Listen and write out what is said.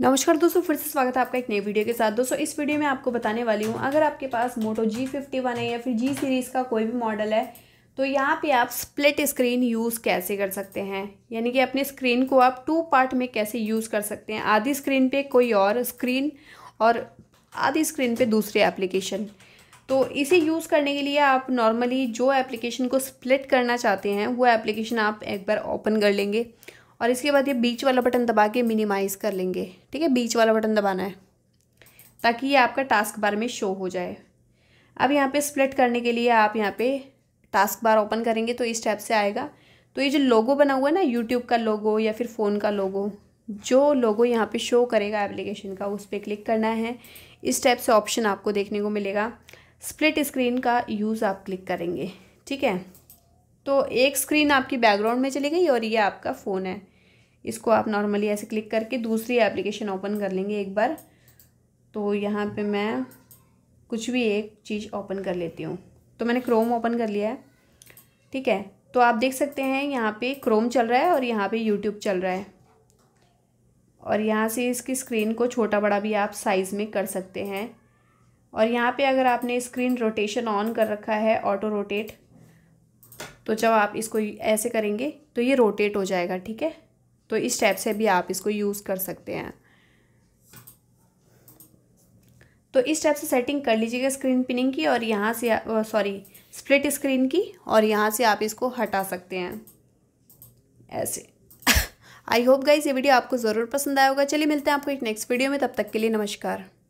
नमस्कार दोस्तों फिर से स्वागत है आपका एक नए वीडियो के साथ दोस्तों इस वीडियो में आपको बताने वाली हूँ अगर आपके पास मोटो जी फिफ्टी वन है या फिर जी सीरीज़ का कोई भी मॉडल है तो यहाँ पे आप स्प्लिट स्क्रीन यूज़ कैसे कर सकते हैं यानी कि अपने स्क्रीन को आप टू पार्ट में कैसे यूज़ कर सकते हैं आधी स्क्रीन पे कोई और स्क्रीन और आधी स्क्रीन पे दूसरी एप्लीकेशन तो इसे यूज़ करने के लिए आप नॉर्मली जो एप्लीकेशन को स्प्लिट करना चाहते हैं वो एप्लीकेशन आप एक बार ओपन कर लेंगे और इसके बाद ये बीच वाला बटन दबा के मिनिमाइज़ कर लेंगे ठीक है बीच वाला बटन दबाना है ताकि ये आपका टास्क बार में शो हो जाए अब यहाँ पे स्प्लिट करने के लिए आप यहाँ पे टास्क बार ओपन करेंगे तो इस टाइप से आएगा तो ये जो लोगो बना हुआ है ना यूट्यूब का लोगो या फिर फ़ोन का लोगो जो लोगो यहाँ पे शो करेगा एप्लीकेशन का उस पर क्लिक करना है इस टाइप से ऑप्शन आपको देखने को मिलेगा स्प्लिट स्क्रीन का यूज़ आप क्लिक करेंगे ठीक है तो एक स्क्रीन आपकी बैकग्राउंड में चली गई और ये आपका फ़ोन है इसको आप नॉर्मली ऐसे क्लिक करके दूसरी एप्लीकेशन ओपन कर लेंगे एक बार तो यहाँ पे मैं कुछ भी एक चीज़ ओपन कर लेती हूँ तो मैंने क्रोम ओपन कर लिया है ठीक है तो आप देख सकते हैं यहाँ पे क्रोम चल रहा है और यहाँ पे यूट्यूब चल रहा है और यहाँ से इसकी स्क्रीन को छोटा बड़ा भी आप साइज़ में कर सकते हैं और यहाँ पे अगर आपने स्क्रीन रोटेशन ऑन कर रखा है ऑटो रोटेट तो जब आप इसको ऐसे करेंगे तो ये रोटेट हो जाएगा ठीक है तो इस स्टेप से भी आप इसको यूज़ कर सकते हैं तो इस टाइप से सेटिंग कर लीजिएगा स्क्रीन पिनिंग की और यहाँ से सॉरी स्प्लिट स्क्रीन की और यहाँ से आप इसको हटा सकते हैं ऐसे आई होप गाइज ये वीडियो आपको ज़रूर पसंद आया होगा चलिए मिलते हैं आपको एक नेक्स्ट वीडियो में तब तक के लिए नमस्कार